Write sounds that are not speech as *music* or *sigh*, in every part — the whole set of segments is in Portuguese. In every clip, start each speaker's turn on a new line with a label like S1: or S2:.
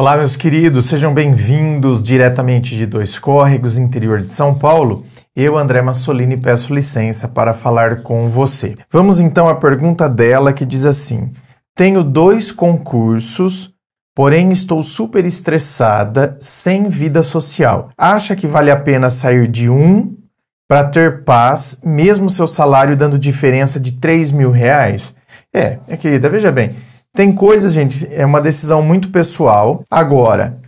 S1: Olá, meus queridos, sejam bem-vindos diretamente de Dois Córregos, interior de São Paulo. Eu, André Massolini, peço licença para falar com você. Vamos então à pergunta dela que diz assim: Tenho dois concursos, porém estou super estressada, sem vida social. Acha que vale a pena sair de um para ter paz, mesmo seu salário dando diferença de 3 mil reais? É, minha querida, veja bem. Tem coisas, gente, é uma decisão muito pessoal. Agora,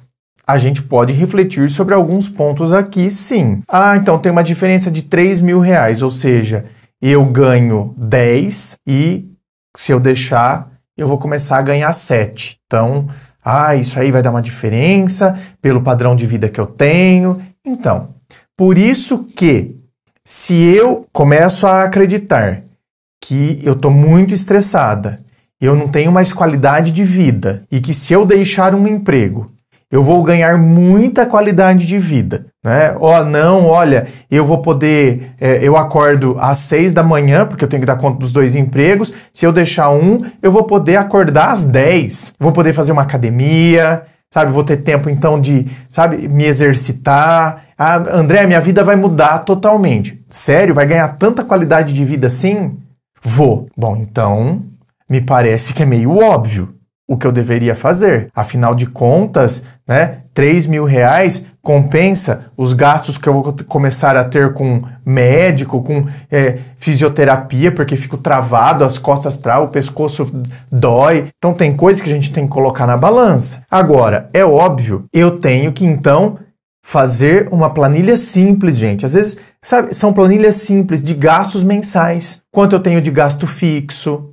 S1: a gente pode refletir sobre alguns pontos aqui, sim. Ah, então tem uma diferença de 3 mil reais, ou seja, eu ganho 10 e se eu deixar, eu vou começar a ganhar 7. Então, ah, isso aí vai dar uma diferença pelo padrão de vida que eu tenho. Então, por isso que se eu começo a acreditar que eu estou muito estressada eu não tenho mais qualidade de vida e que se eu deixar um emprego, eu vou ganhar muita qualidade de vida, né? Ó, oh, não, olha, eu vou poder, é, eu acordo às seis da manhã, porque eu tenho que dar conta dos dois empregos. Se eu deixar um, eu vou poder acordar às dez, vou poder fazer uma academia, sabe? Vou ter tempo então de, sabe, me exercitar. Ah, André, minha vida vai mudar totalmente. Sério? Vai ganhar tanta qualidade de vida assim? Vou. Bom, então me parece que é meio óbvio o que eu deveria fazer. Afinal de contas, né, 3 mil reais compensa os gastos que eu vou começar a ter com médico, com é, fisioterapia, porque fico travado, as costas travam, o pescoço dói. Então tem coisa que a gente tem que colocar na balança. Agora, é óbvio, eu tenho que então fazer uma planilha simples, gente. Às vezes, sabe, são planilhas simples de gastos mensais. Quanto eu tenho de gasto fixo,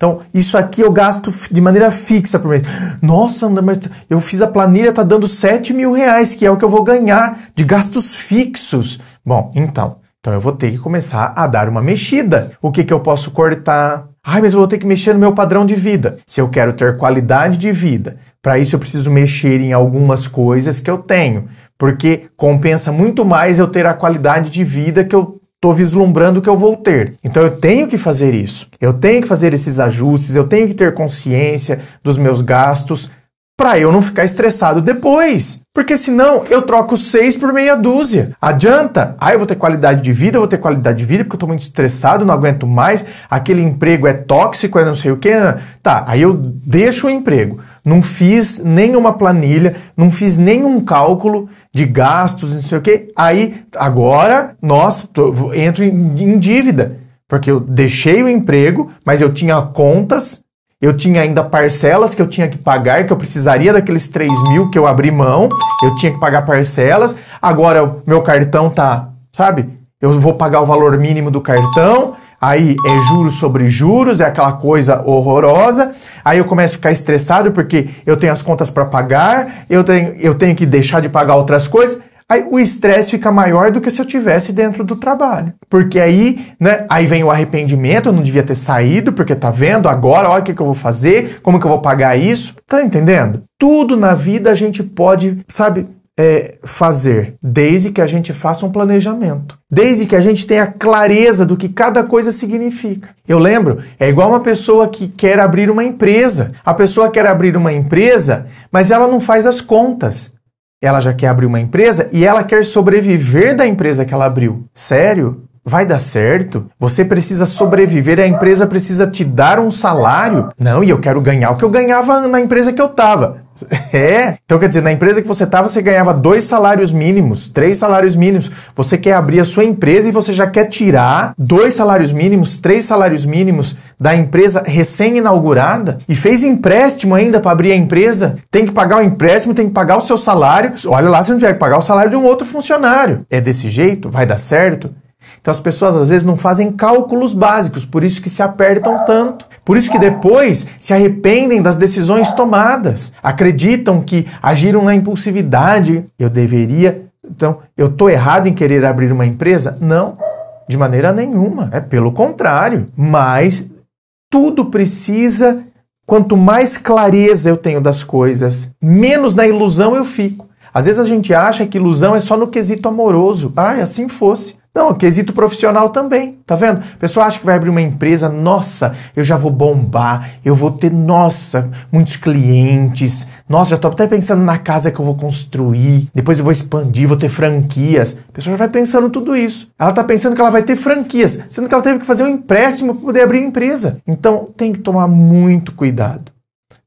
S1: então, isso aqui eu gasto de maneira fixa por mês. Nossa, mas eu fiz a planilha, tá dando 7 mil reais, que é o que eu vou ganhar de gastos fixos. Bom, então, então eu vou ter que começar a dar uma mexida. O que, que eu posso cortar? Ai, mas eu vou ter que mexer no meu padrão de vida. Se eu quero ter qualidade de vida, para isso eu preciso mexer em algumas coisas que eu tenho, porque compensa muito mais eu ter a qualidade de vida que eu estou vislumbrando que eu vou ter. Então eu tenho que fazer isso. Eu tenho que fazer esses ajustes, eu tenho que ter consciência dos meus gastos, para eu não ficar estressado depois. Porque senão eu troco seis por meia dúzia. Adianta? Ah, eu vou ter qualidade de vida, eu vou ter qualidade de vida porque eu estou muito estressado, não aguento mais, aquele emprego é tóxico, é não sei o que. Né? Tá, aí eu deixo o emprego. Não fiz nenhuma planilha, não fiz nenhum cálculo de gastos, não sei o que. Aí, agora, nossa, tô, entro em, em dívida. Porque eu deixei o emprego, mas eu tinha contas eu tinha ainda parcelas que eu tinha que pagar, que eu precisaria daqueles 3 mil que eu abri mão. Eu tinha que pagar parcelas. Agora meu cartão tá, sabe? Eu vou pagar o valor mínimo do cartão. Aí é juros sobre juros, é aquela coisa horrorosa. Aí eu começo a ficar estressado porque eu tenho as contas para pagar, eu tenho, eu tenho que deixar de pagar outras coisas aí o estresse fica maior do que se eu tivesse dentro do trabalho. Porque aí, né, aí vem o arrependimento, eu não devia ter saído, porque tá vendo agora, olha o que, que eu vou fazer, como que eu vou pagar isso. Tá entendendo? Tudo na vida a gente pode, sabe, é, fazer, desde que a gente faça um planejamento, desde que a gente tenha clareza do que cada coisa significa. Eu lembro, é igual uma pessoa que quer abrir uma empresa. A pessoa quer abrir uma empresa, mas ela não faz as contas. Ela já quer abrir uma empresa e ela quer sobreviver da empresa que ela abriu. Sério? Vai dar certo? Você precisa sobreviver, a empresa precisa te dar um salário. Não, e eu quero ganhar o que eu ganhava na empresa que eu tava. É. Então, quer dizer, na empresa que você estava, tá, você ganhava dois salários mínimos, três salários mínimos. Você quer abrir a sua empresa e você já quer tirar dois salários mínimos, três salários mínimos da empresa recém-inaugurada e fez empréstimo ainda para abrir a empresa. Tem que pagar o empréstimo, tem que pagar o seu salário. Olha lá se não tiver que pagar o salário de um outro funcionário. É desse jeito? Vai dar certo? Então, as pessoas às vezes não fazem cálculos básicos, por isso que se apertam tanto. Por isso que depois se arrependem das decisões tomadas, acreditam que agiram na impulsividade. Eu deveria, então, eu estou errado em querer abrir uma empresa? Não, de maneira nenhuma. É pelo contrário. Mas tudo precisa, quanto mais clareza eu tenho das coisas, menos na ilusão eu fico. Às vezes a gente acha que ilusão é só no quesito amoroso. Ah, é assim fosse. Não, quesito profissional também, tá vendo? Pessoal pessoa acha que vai abrir uma empresa, nossa, eu já vou bombar, eu vou ter, nossa, muitos clientes, nossa, já tô até pensando na casa que eu vou construir, depois eu vou expandir, vou ter franquias. A pessoa já vai pensando tudo isso. Ela tá pensando que ela vai ter franquias, sendo que ela teve que fazer um empréstimo para poder abrir a empresa. Então tem que tomar muito cuidado.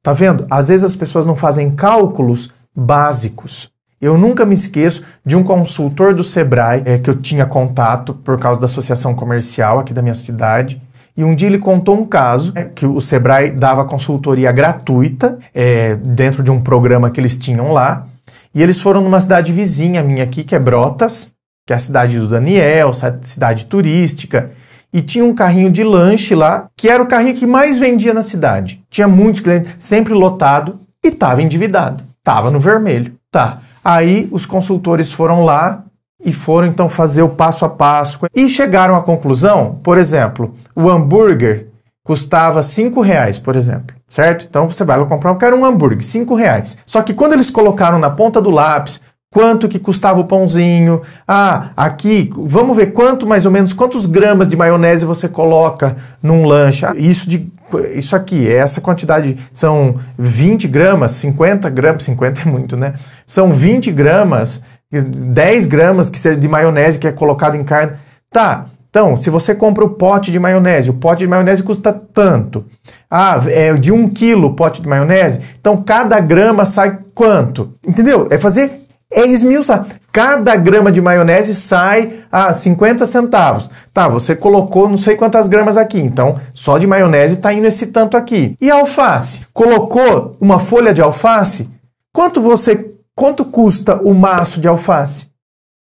S1: Tá vendo? Às vezes as pessoas não fazem cálculos básicos. Eu nunca me esqueço de um consultor do Sebrae é, que eu tinha contato por causa da associação comercial aqui da minha cidade. E um dia ele contou um caso é, que o Sebrae dava consultoria gratuita é, dentro de um programa que eles tinham lá. E eles foram numa cidade vizinha minha aqui, que é Brotas, que é a cidade do Daniel, cidade turística. E tinha um carrinho de lanche lá, que era o carrinho que mais vendia na cidade. Tinha muitos clientes, sempre lotado e estava endividado. Estava no vermelho. Tá. Aí os consultores foram lá e foram então fazer o passo a passo e chegaram à conclusão, por exemplo, o hambúrguer custava cinco reais, por exemplo, certo? Então você vai lá comprar, eu quero um hambúrguer, cinco reais. Só que quando eles colocaram na ponta do lápis quanto que custava o pãozinho. Ah, aqui, vamos ver quanto mais ou menos, quantos gramas de maionese você coloca num lanche. Ah, isso de isso aqui, é essa quantidade são 20 gramas, 50 gramas, 50 é muito, né? São 20 gramas, 10 gramas que de maionese que é colocado em carne. Tá, então, se você compra o pote de maionese, o pote de maionese custa tanto. Ah, é de um quilo o pote de maionese, então cada grama sai quanto? Entendeu? É fazer é esmiuçar. Cada grama de maionese sai a 50 centavos. Tá, você colocou não sei quantas gramas aqui, então só de maionese está indo esse tanto aqui. E alface? Colocou uma folha de alface? Quanto você quanto custa o maço de alface?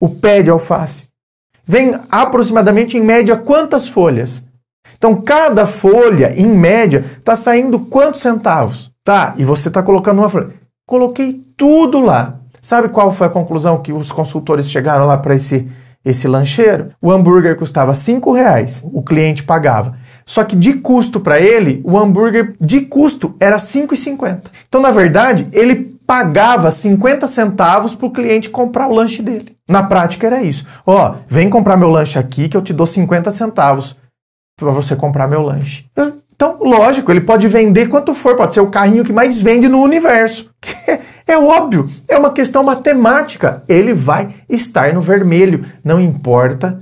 S1: O pé de alface? Vem aproximadamente em média quantas folhas? Então cada folha, em média, está saindo quantos centavos? Tá, e você está colocando uma folha. Coloquei tudo lá. Sabe qual foi a conclusão que os consultores chegaram lá para esse, esse lancheiro? O hambúrguer custava R$ reais, o cliente pagava. Só que de custo para ele, o hambúrguer de custo era 5,50. Então, na verdade, ele pagava 50 centavos para o cliente comprar o lanche dele. Na prática era isso. Ó, oh, vem comprar meu lanche aqui que eu te dou 50 centavos para você comprar meu lanche. Então, lógico, ele pode vender quanto for, pode ser o carrinho que mais vende no universo. *laughs* É óbvio, é uma questão matemática. Ele vai estar no vermelho, não importa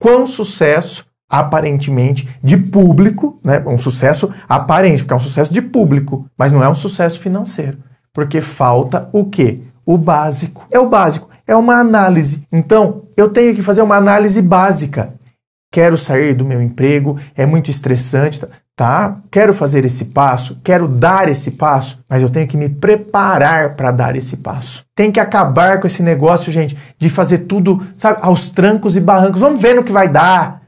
S1: quão sucesso aparentemente de público, né? Um sucesso aparente, porque é um sucesso de público, mas não é um sucesso financeiro, porque falta o quê? O básico. É o básico, é uma análise. Então, eu tenho que fazer uma análise básica. Quero sair do meu emprego, é muito estressante. Tá? tá? Quero fazer esse passo, quero dar esse passo, mas eu tenho que me preparar para dar esse passo. Tem que acabar com esse negócio, gente, de fazer tudo, sabe, aos trancos e barrancos. Vamos ver no que vai dar.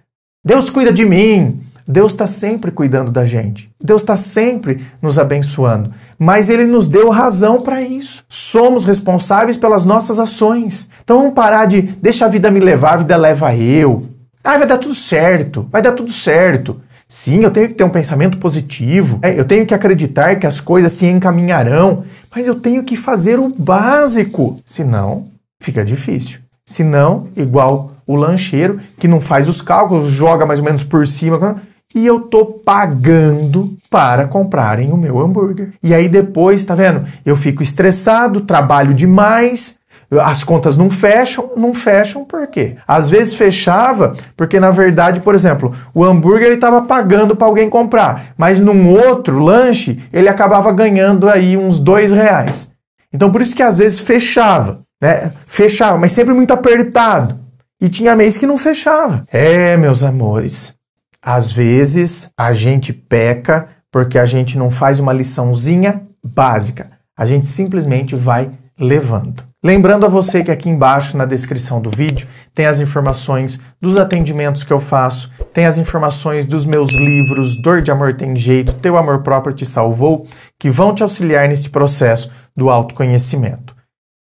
S1: Deus cuida de mim. Deus está sempre cuidando da gente. Deus está sempre nos abençoando. Mas Ele nos deu razão para isso. Somos responsáveis pelas nossas ações. Então vamos parar de deixar a vida me levar, a vida leva eu. Ah, vai dar tudo certo, vai dar tudo certo. Sim, eu tenho que ter um pensamento positivo, é, eu tenho que acreditar que as coisas se encaminharão, mas eu tenho que fazer o básico, senão fica difícil. Senão, igual o lancheiro que não faz os cálculos, joga mais ou menos por cima, e eu tô pagando para comprarem o meu hambúrguer. E aí depois, tá vendo? Eu fico estressado, trabalho demais, as contas não fecham, não fecham por quê? Às vezes fechava porque na verdade, por exemplo, o hambúrguer ele estava pagando para alguém comprar, mas num outro lanche ele acabava ganhando aí uns dois reais. Então por isso que às vezes fechava, né? Fechava, mas sempre muito apertado. E tinha mês que não fechava. É, meus amores, às vezes a gente peca porque a gente não faz uma liçãozinha básica. A gente simplesmente vai levando. Lembrando a você que aqui embaixo na descrição do vídeo tem as informações dos atendimentos que eu faço, tem as informações dos meus livros Dor de Amor Tem Jeito, Teu Amor Próprio Te Salvou, que vão te auxiliar neste processo do autoconhecimento.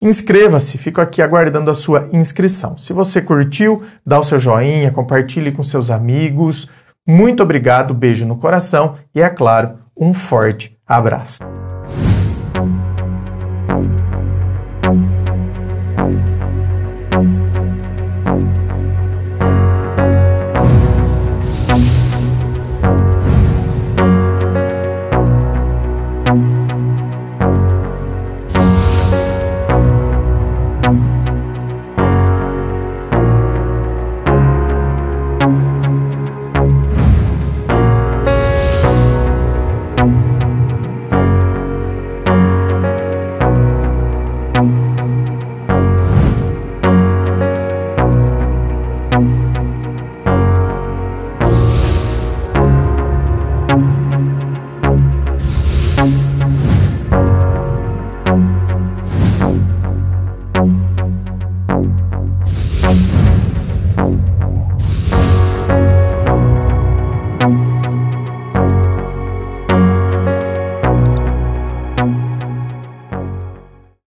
S1: Inscreva-se, fico aqui aguardando a sua inscrição. Se você curtiu, dá o seu joinha, compartilhe com seus amigos. Muito obrigado, beijo no coração e, é claro, um forte abraço.